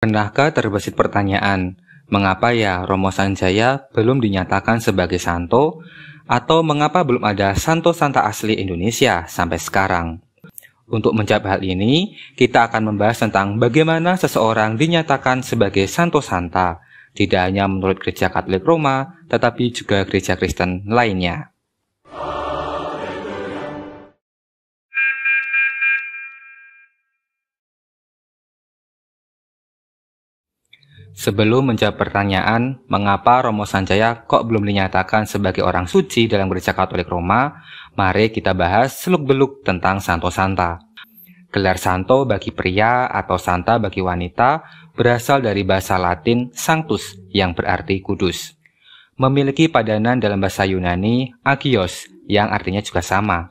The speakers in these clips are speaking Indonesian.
Pernahkah terbesit pertanyaan, mengapa ya Romo Sanjaya belum dinyatakan sebagai santo atau mengapa belum ada santo-santa asli Indonesia sampai sekarang? Untuk menjawab hal ini, kita akan membahas tentang bagaimana seseorang dinyatakan sebagai santo-santa, tidak hanya menurut gereja Katolik Roma, tetapi juga gereja Kristen lainnya. Sebelum menjawab pertanyaan mengapa Romo Sanjaya kok belum dinyatakan sebagai orang suci dalam gereja Katolik Roma, mari kita bahas seluk-beluk tentang Santo Santa. Gelar santo bagi pria atau santa bagi wanita berasal dari bahasa Latin sanctus yang berarti kudus. Memiliki padanan dalam bahasa Yunani agios yang artinya juga sama.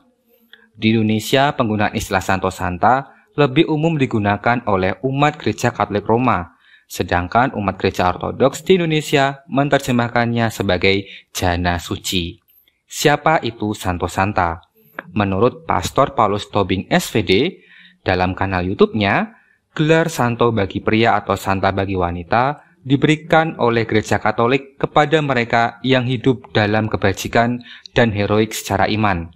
Di Indonesia, penggunaan istilah santo santa lebih umum digunakan oleh umat gereja Katolik Roma Sedangkan umat gereja ortodoks di Indonesia menerjemahkannya sebagai jana suci. Siapa itu Santo Santa? Menurut Pastor Paulus Tobing SVD, dalam kanal YouTube-nya, gelar santo bagi pria atau santa bagi wanita diberikan oleh gereja Katolik kepada mereka yang hidup dalam kebajikan dan heroik secara iman.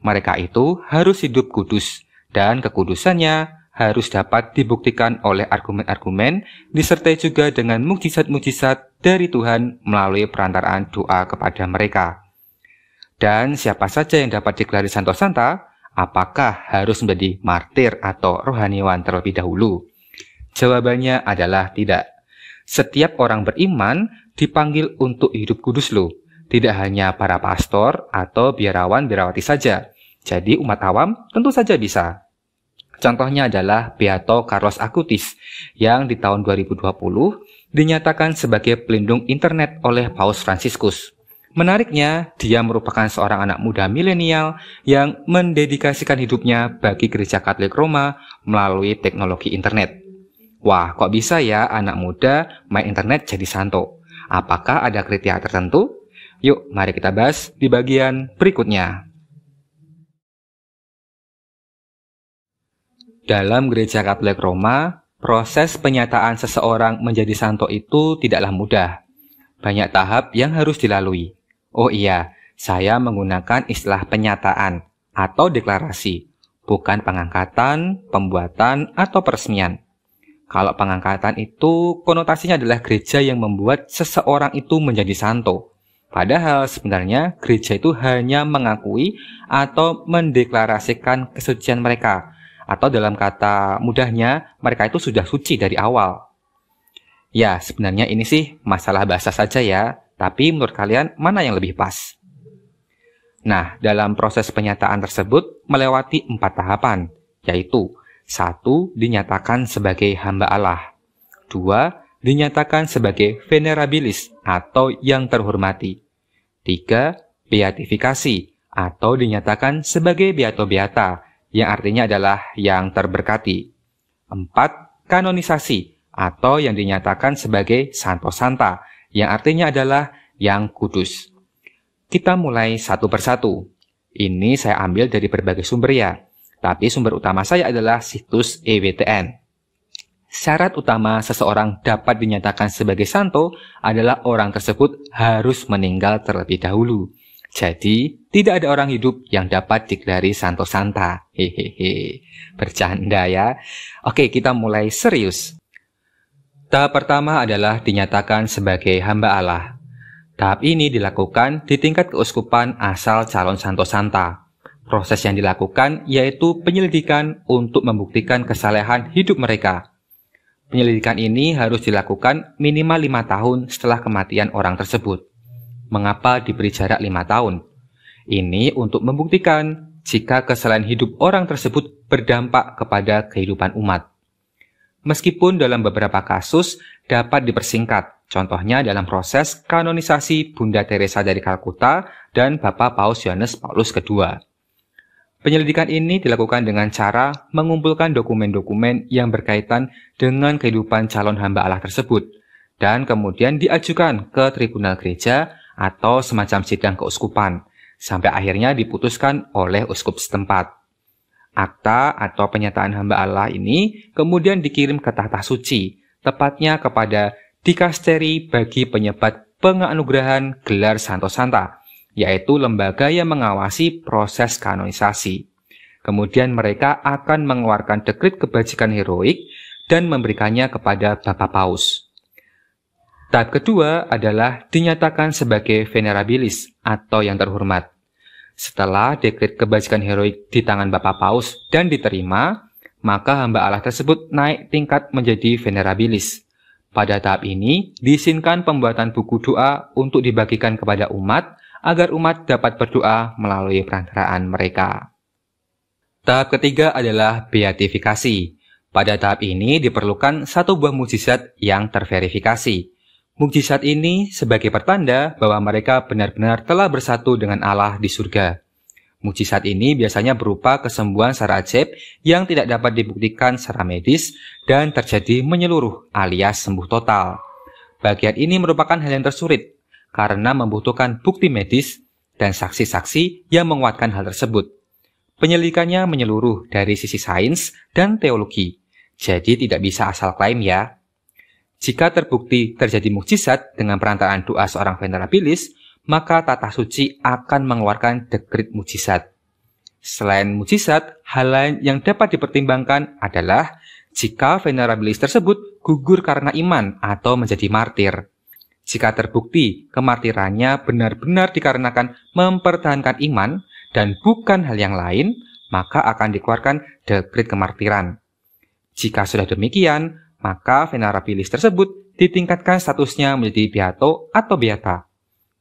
Mereka itu harus hidup kudus, dan kekudusannya harus dapat dibuktikan oleh argumen-argumen disertai juga dengan mukjizat-mukjizat dari Tuhan melalui perantaraan doa kepada mereka. Dan siapa saja yang dapat digelari Santo Santa, apakah harus menjadi martir atau rohaniwan terlebih dahulu? Jawabannya adalah tidak. Setiap orang beriman dipanggil untuk hidup kudus loh. Tidak hanya para pastor atau biarawan-biarawati saja. Jadi umat awam tentu saja bisa. Contohnya adalah Beato Carlos Acutis yang di tahun 2020 dinyatakan sebagai pelindung internet oleh Paus Franciscus. Menariknya, dia merupakan seorang anak muda milenial yang mendedikasikan hidupnya bagi gereja Katolik Roma melalui teknologi internet. Wah, kok bisa ya anak muda main internet jadi santo? Apakah ada kriteria tertentu? Yuk, mari kita bahas di bagian berikutnya. Dalam gereja Katolik Roma, proses penyataan seseorang menjadi santo itu tidaklah mudah. Banyak tahap yang harus dilalui. Oh iya, saya menggunakan istilah penyataan atau deklarasi, bukan pengangkatan, pembuatan, atau peresmian. Kalau pengangkatan itu, konotasinya adalah gereja yang membuat seseorang itu menjadi santo. Padahal sebenarnya gereja itu hanya mengakui atau mendeklarasikan kesucian mereka – atau dalam kata mudahnya, mereka itu sudah suci dari awal. Ya, sebenarnya ini sih masalah bahasa saja ya, tapi menurut kalian mana yang lebih pas? Nah, dalam proses penyataan tersebut melewati empat tahapan, yaitu satu dinyatakan sebagai hamba Allah, dua dinyatakan sebagai venerabilis atau yang terhormati, tiga beatifikasi atau dinyatakan sebagai beato beata yang artinya adalah yang terberkati. Empat, kanonisasi atau yang dinyatakan sebagai Santo Santa, yang artinya adalah yang kudus. Kita mulai satu persatu. Ini saya ambil dari berbagai sumber ya, tapi sumber utama saya adalah situs EWTN. Syarat utama seseorang dapat dinyatakan sebagai santo adalah orang tersebut harus meninggal terlebih dahulu. Jadi, tidak ada orang hidup yang dapat digelari Santo Santa. Hehehe. Bercanda ya. Oke, kita mulai serius. Tahap pertama adalah dinyatakan sebagai hamba Allah. Tahap ini dilakukan di tingkat keuskupan asal calon Santo Santa. Proses yang dilakukan yaitu penyelidikan untuk membuktikan kesalehan hidup mereka. Penyelidikan ini harus dilakukan minimal lima tahun setelah kematian orang tersebut mengapa diberi jarak lima tahun. Ini untuk membuktikan jika kesalahan hidup orang tersebut berdampak kepada kehidupan umat. Meskipun dalam beberapa kasus dapat dipersingkat, contohnya dalam proses kanonisasi Bunda Teresa dari Kalkuta dan Bapak Paus Yohanes Paulus II. Penyelidikan ini dilakukan dengan cara mengumpulkan dokumen-dokumen yang berkaitan dengan kehidupan calon hamba Allah tersebut, dan kemudian diajukan ke tribunal gereja atau semacam sidang keuskupan, sampai akhirnya diputuskan oleh uskup setempat. Akta atau penyataan hamba Allah ini kemudian dikirim ke tahta suci, tepatnya kepada dikasteri bagi penyebat penganugerahan gelar Santo Santa, yaitu lembaga yang mengawasi proses kanonisasi. Kemudian mereka akan mengeluarkan dekrit kebajikan heroik dan memberikannya kepada Bapak Paus. Tahap kedua adalah dinyatakan sebagai venerabilis atau yang terhormat. Setelah dekret kebajikan heroik di tangan Bapak Paus dan diterima, maka hamba Allah tersebut naik tingkat menjadi venerabilis. Pada tahap ini, disinkan pembuatan buku doa untuk dibagikan kepada umat agar umat dapat berdoa melalui perantaraan mereka. Tahap ketiga adalah beatifikasi. Pada tahap ini diperlukan satu buah mujizat yang terverifikasi, Mukjizat ini sebagai pertanda bahwa mereka benar-benar telah bersatu dengan Allah di surga. Mukjizat ini biasanya berupa kesembuhan secara ajaib yang tidak dapat dibuktikan secara medis dan terjadi menyeluruh alias sembuh total. Bagian ini merupakan hal yang tersulit karena membutuhkan bukti medis dan saksi-saksi yang menguatkan hal tersebut. Penyelidikannya menyeluruh dari sisi sains dan teologi, jadi tidak bisa asal klaim ya. Jika terbukti terjadi mukjizat dengan perantaraan doa seorang venerabilis, maka tata suci akan mengeluarkan dekrit mukjizat. Selain mukjizat, hal lain yang dapat dipertimbangkan adalah jika venerabilis tersebut gugur karena iman atau menjadi martir. Jika terbukti kemartirannya benar-benar dikarenakan mempertahankan iman dan bukan hal yang lain, maka akan dikeluarkan dekrit kemartiran. Jika sudah demikian, maka venerabilis tersebut ditingkatkan statusnya menjadi beato atau beata.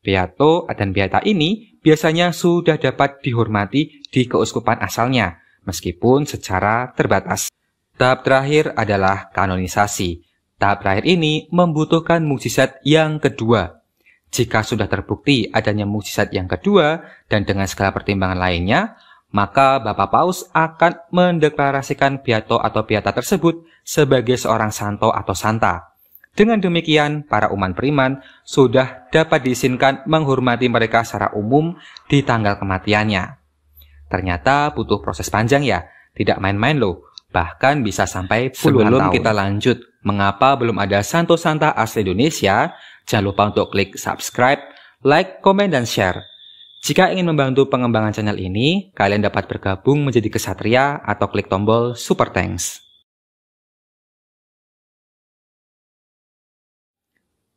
Beato dan beata ini biasanya sudah dapat dihormati di keuskupan asalnya, meskipun secara terbatas. Tahap terakhir adalah kanonisasi. Tahap terakhir ini membutuhkan mukjizat yang kedua. Jika sudah terbukti adanya mukjizat yang kedua dan dengan segala pertimbangan lainnya, maka Bapak Paus akan mendeklarasikan piato atau piata tersebut sebagai seorang santo atau santa. Dengan demikian, para uman beriman sudah dapat diizinkan menghormati mereka secara umum di tanggal kematiannya. Ternyata butuh proses panjang ya, tidak main-main loh, bahkan bisa sampai puluhan Sebelum tahun. kita lanjut, mengapa belum ada Santo Santa asli Indonesia? Jangan lupa untuk klik subscribe, like, komen, dan share jika ingin membantu pengembangan channel ini, kalian dapat bergabung menjadi kesatria atau klik tombol Super Thanks.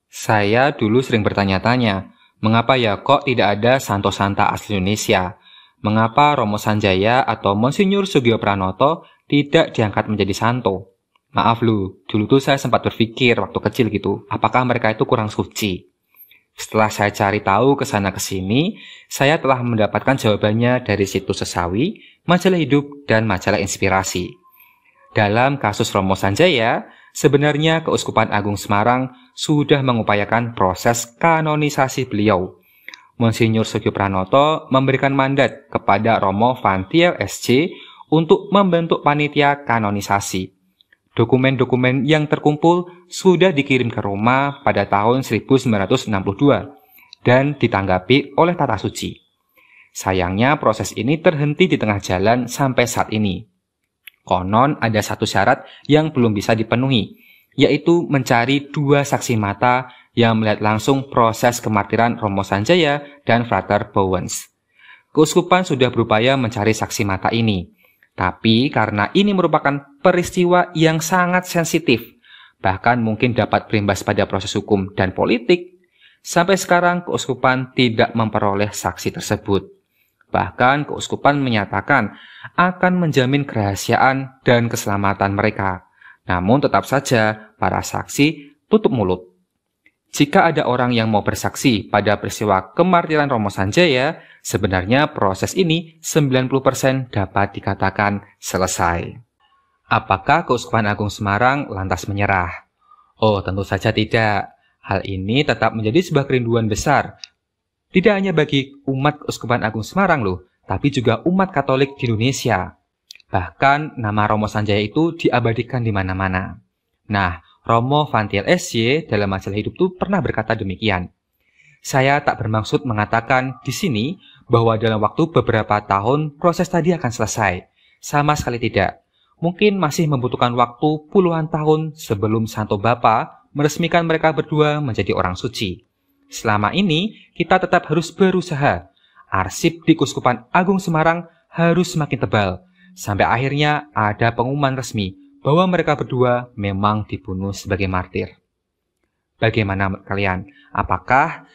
Saya dulu sering bertanya-tanya, mengapa ya kok tidak ada Santo Santa asli Indonesia? Mengapa Romo Sanjaya atau Monsinyur Sugio Pranoto tidak diangkat menjadi santo? Maaf lu, dulu tuh saya sempat berpikir waktu kecil gitu, apakah mereka itu kurang suci? Setelah saya cari tahu ke sana ke sini, saya telah mendapatkan jawabannya dari situs Sesawi, majalah hidup, dan majalah inspirasi. Dalam kasus Romo Sanjaya, sebenarnya Keuskupan Agung Semarang sudah mengupayakan proses kanonisasi beliau. Monsinyur Sugio Pranoto memberikan mandat kepada Romo Fantiel SC untuk membentuk panitia kanonisasi. Dokumen-dokumen yang terkumpul sudah dikirim ke Roma pada tahun 1962 dan ditanggapi oleh Tata Suci. Sayangnya proses ini terhenti di tengah jalan sampai saat ini. Konon ada satu syarat yang belum bisa dipenuhi, yaitu mencari dua saksi mata yang melihat langsung proses kemartiran Romo Sanjaya dan Frater Bowens. Keuskupan sudah berupaya mencari saksi mata ini, tapi karena ini merupakan peristiwa yang sangat sensitif, bahkan mungkin dapat berimbas pada proses hukum dan politik, sampai sekarang keuskupan tidak memperoleh saksi tersebut. Bahkan keuskupan menyatakan akan menjamin kerahasiaan dan keselamatan mereka. Namun tetap saja para saksi tutup mulut. Jika ada orang yang mau bersaksi pada peristiwa kemartiran Romo Sanjaya, sebenarnya proses ini 90% dapat dikatakan selesai. Apakah Keuskupan Agung Semarang lantas menyerah? Oh, tentu saja tidak. Hal ini tetap menjadi sebuah kerinduan besar. Tidak hanya bagi umat Keuskupan Agung Semarang loh, tapi juga umat Katolik di Indonesia. Bahkan nama Romo Sanjaya itu diabadikan di mana-mana. Nah, Romo Fantiel SY dalam majalah hidup itu pernah berkata demikian. Saya tak bermaksud mengatakan di sini bahwa dalam waktu beberapa tahun proses tadi akan selesai. Sama sekali tidak. Mungkin masih membutuhkan waktu puluhan tahun sebelum Santo Bapa meresmikan mereka berdua menjadi orang suci. Selama ini, kita tetap harus berusaha. Arsip di Kuskupan Agung Semarang harus semakin tebal, sampai akhirnya ada pengumuman resmi bahwa mereka berdua memang dibunuh sebagai martir. Bagaimana kalian? Apakah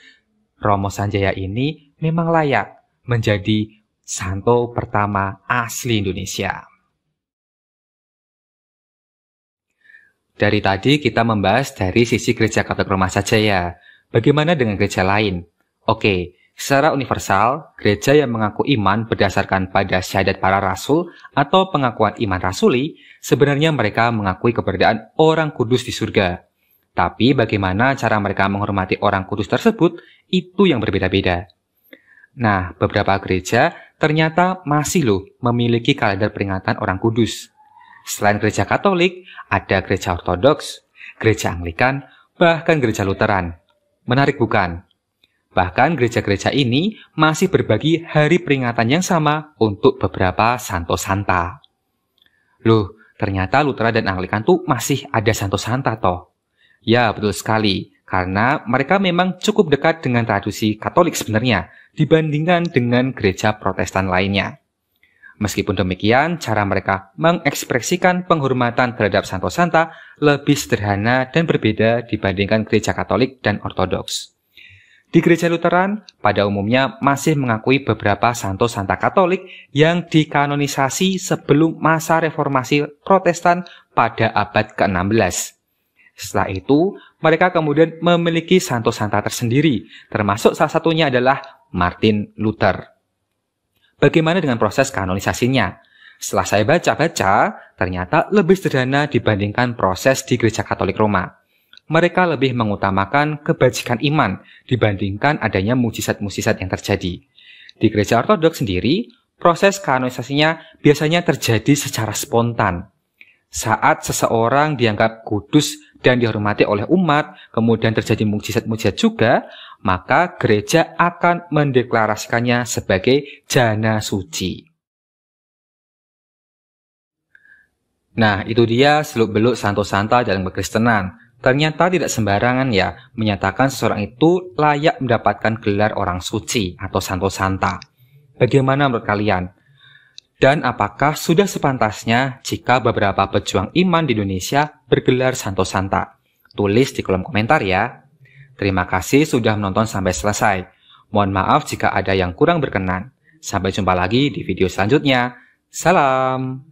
Romo Sanjaya ini memang layak menjadi santo pertama asli Indonesia? Dari tadi kita membahas dari sisi gereja Katolik Roma saja ya. Bagaimana dengan gereja lain? Oke, Secara universal, gereja yang mengaku iman berdasarkan pada syahadat para rasul atau pengakuan iman rasuli, sebenarnya mereka mengakui keberadaan orang kudus di surga. Tapi bagaimana cara mereka menghormati orang kudus tersebut, itu yang berbeda-beda. Nah, beberapa gereja ternyata masih loh memiliki kalender peringatan orang kudus. Selain gereja Katolik, ada gereja Ortodoks, gereja Anglikan, bahkan gereja Lutheran. Menarik bukan? Bahkan gereja-gereja ini masih berbagi hari peringatan yang sama untuk beberapa Santo Santa. Loh, ternyata Lutera dan Anglikan tuh masih ada Santo Santa toh. Ya, betul sekali. Karena mereka memang cukup dekat dengan tradisi Katolik sebenarnya dibandingkan dengan gereja Protestan lainnya. Meskipun demikian, cara mereka mengekspresikan penghormatan terhadap Santo Santa lebih sederhana dan berbeda dibandingkan gereja Katolik dan Ortodoks. Di gereja Lutheran, pada umumnya masih mengakui beberapa santo-santa Katolik yang dikanonisasi sebelum masa reformasi Protestan pada abad ke-16. Setelah itu, mereka kemudian memiliki santo-santa tersendiri, termasuk salah satunya adalah Martin Luther. Bagaimana dengan proses kanonisasinya? Setelah saya baca-baca, ternyata lebih sederhana dibandingkan proses di gereja Katolik Roma mereka lebih mengutamakan kebajikan iman dibandingkan adanya mujizat-mujizat yang terjadi. Di gereja ortodoks sendiri, proses kanonisasinya biasanya terjadi secara spontan. Saat seseorang dianggap kudus dan dihormati oleh umat, kemudian terjadi mujizat-mujizat juga, maka gereja akan mendeklarasikannya sebagai jana suci. Nah, itu dia seluk-beluk santo santa dalam kekristenan. Ternyata tidak sembarangan ya menyatakan seseorang itu layak mendapatkan gelar orang suci atau santo santa. Bagaimana menurut kalian? Dan apakah sudah sepantasnya jika beberapa pejuang iman di Indonesia bergelar santo santa? Tulis di kolom komentar ya. Terima kasih sudah menonton sampai selesai. Mohon maaf jika ada yang kurang berkenan. Sampai jumpa lagi di video selanjutnya. Salam.